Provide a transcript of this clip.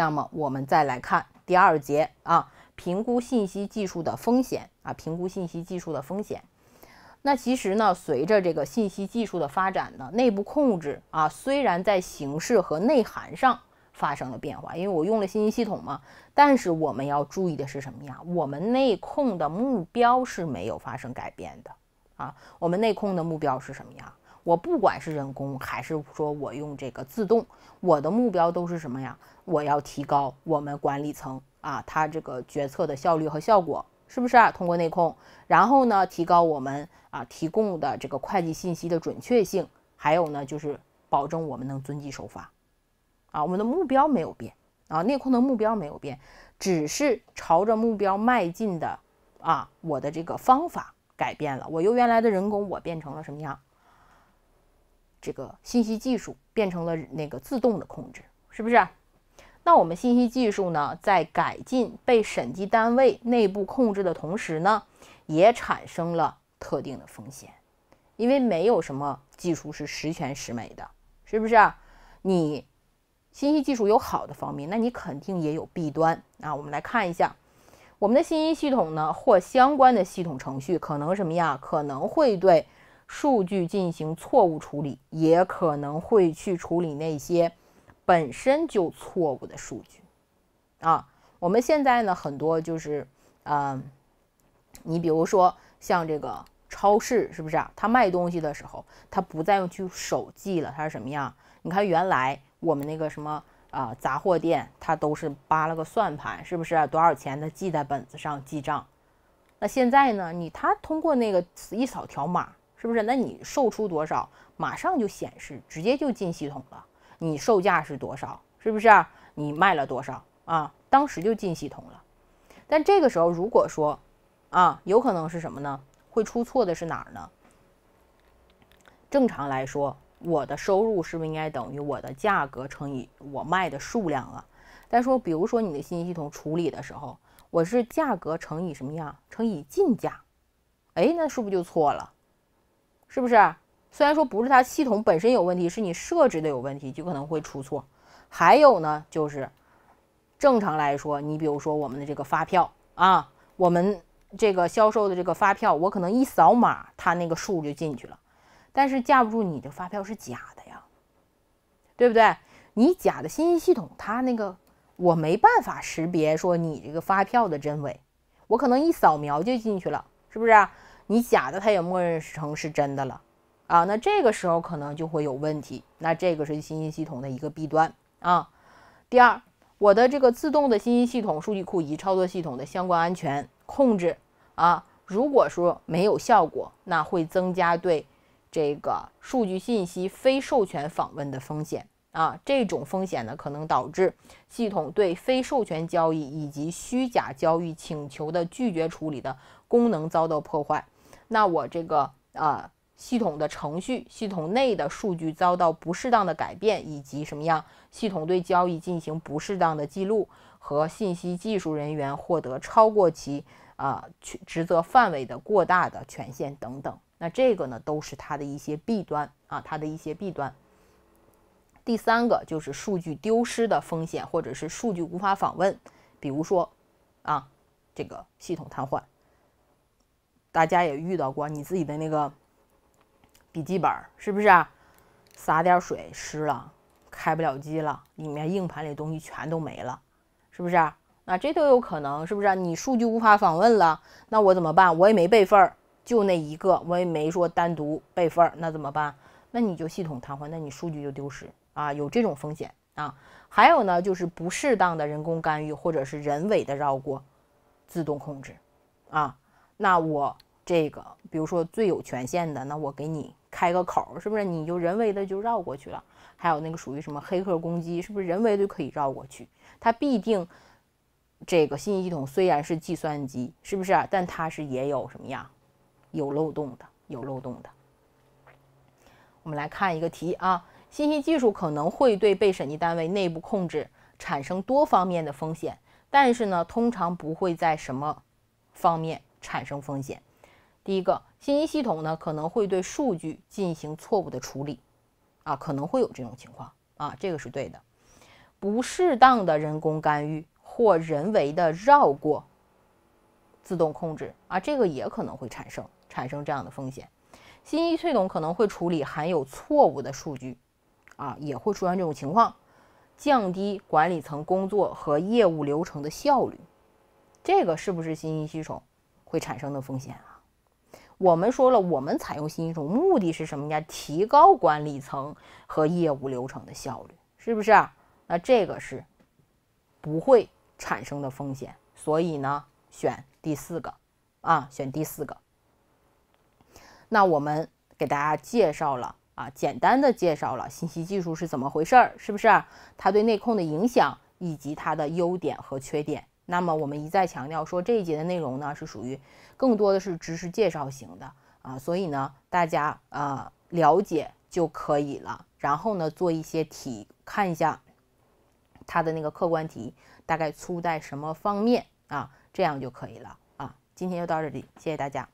那么我们再来看第二节啊，评估信息技术的风险啊，评估信息技术的风险。那其实呢，随着这个信息技术的发展呢，内部控制啊，虽然在形式和内涵上发生了变化，因为我用了信息系统嘛，但是我们要注意的是什么呀？我们内控的目标是没有发生改变的啊，我们内控的目标是什么呀？我不管是人工还是说我用这个自动，我的目标都是什么呀？我要提高我们管理层啊，他这个决策的效率和效果，是不是啊？通过内控，然后呢，提高我们啊提供的这个会计信息的准确性，还有呢，就是保证我们能遵纪守法，啊，我们的目标没有变啊，内控的目标没有变，只是朝着目标迈进的，啊，我的这个方法改变了，我由原来的人工，我变成了什么样？这个信息技术变成了那个自动的控制，是不是？那我们信息技术呢，在改进被审计单位内部控制的同时呢，也产生了特定的风险，因为没有什么技术是十全十美的，是不是？你信息技术有好的方面，那你肯定也有弊端啊。我们来看一下，我们的信息系统呢，或相关的系统程序，可能什么呀？可能会对。数据进行错误处理，也可能会去处理那些本身就错误的数据啊。我们现在呢，很多就是，嗯，你比如说像这个超市，是不是？啊？他卖东西的时候，他不再用去手记了，他是什么样？你看，原来我们那个什么啊，杂货店，他都是扒了个算盘，是不是？多少钱的记在本子上记账？那现在呢，你他通过那个一扫条码。是不是？那你售出多少，马上就显示，直接就进系统了。你售价是多少？是不是？你卖了多少啊？当时就进系统了。但这个时候，如果说，啊，有可能是什么呢？会出错的是哪儿呢？正常来说，我的收入是不是应该等于我的价格乘以我卖的数量啊？再说，比如说你的信息系统处理的时候，我是价格乘以什么呀？乘以进价，哎，那是不是就错了？是不是？虽然说不是它系统本身有问题，是你设置的有问题，就可能会出错。还有呢，就是正常来说，你比如说我们的这个发票啊，我们这个销售的这个发票，我可能一扫码，它那个数就进去了。但是架不住你这发票是假的呀，对不对？你假的信息系统，它那个我没办法识别说你这个发票的真伪，我可能一扫描就进去了，是不是？你假的，它也默认成是真的了，啊，那这个时候可能就会有问题。那这个是信息系统的一个弊端啊。第二，我的这个自动的信息系统数据库以及操作系统的相关安全控制啊，如果说没有效果，那会增加对这个数据信息非授权访问的风险啊。这种风险呢，可能导致系统对非授权交易以及虚假交易请求的拒绝处理的功能遭到破坏。那我这个呃系统的程序、系统内的数据遭到不适当的改变，以及什么样？系统对交易进行不适当的记录和信息技术人员获得超过其啊权职责范围的过大的权限等等。那这个呢，都是它的一些弊端啊，它的一些弊端。第三个就是数据丢失的风险，或者是数据无法访问，比如说啊这个系统瘫痪。大家也遇到过你自己的那个笔记本是不是？洒点水湿了，开不了机了，里面硬盘里东西全都没了，是不是？那这都有可能，是不是？你数据无法访问了，那我怎么办？我也没备份，就那一个，我也没说单独备份，那怎么办？那你就系统瘫痪，那你数据就丢失啊，有这种风险啊。还有呢，就是不适当的人工干预，或者是人为的绕过自动控制啊。那我这个，比如说最有权限的，那我给你开个口，是不是你就人为的就绕过去了？还有那个属于什么黑客攻击，是不是人为的可以绕过去？它必定这个信息系统虽然是计算机，是不是？但它是也有什么呀？有漏洞的，有漏洞的。我们来看一个题啊，信息技术可能会对被审计单位内部控制产生多方面的风险，但是呢，通常不会在什么方面？产生风险，第一个，信息系统呢可能会对数据进行错误的处理，啊，可能会有这种情况，啊，这个是对的。不适当的人工干预或人为的绕过自动控制，啊，这个也可能会产生产生这样的风险。信息系统可能会处理含有错误的数据，啊，也会出现这种情况，降低管理层工作和业务流程的效率，这个是不是信息系统？会产生的风险啊！我们说了，我们采用新一种目的是什么呀？提高管理层和业务流程的效率，是不是？那这个是不会产生的风险，所以呢，选第四个啊，选第四个。那我们给大家介绍了啊，简单的介绍了信息技术是怎么回事儿，是不是？它对内控的影响以及它的优点和缺点。那么我们一再强调说，这一节的内容呢是属于更多的是知识介绍型的啊，所以呢大家呃了解就可以了，然后呢做一些题，看一下它的那个客观题大概出在什么方面啊，这样就可以了啊。今天就到这里，谢谢大家。